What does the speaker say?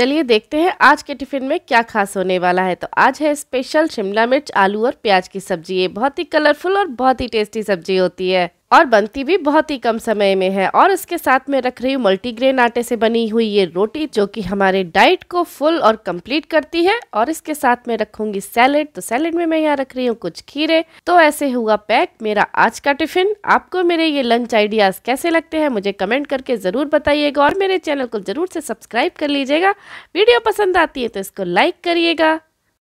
चलिए देखते हैं आज के टिफिन में क्या खास होने वाला है तो आज है स्पेशल शिमला मिर्च आलू और प्याज की सब्जी ये बहुत ही कलरफुल और बहुत ही टेस्टी सब्जी होती है और बनती भी बहुत ही कम समय में है और इसके साथ में रख रही हूँ मल्टीग्रेन आटे से बनी हुई ये रोटी जो कि हमारे डाइट को फुल और कंप्लीट करती है और इसके साथ में रखूंगी सैलेड तो सैलेड में मैं यहाँ रख रही हूँ कुछ खीरे तो ऐसे हुआ पैक मेरा आज का टिफिन आपको मेरे ये लंच आइडियाज कैसे लगते हैं मुझे कमेंट करके जरूर बताइएगा और मेरे चैनल को जरूर से सब्सक्राइब कर लीजिएगा वीडियो पसंद आती है तो इसको लाइक करिएगा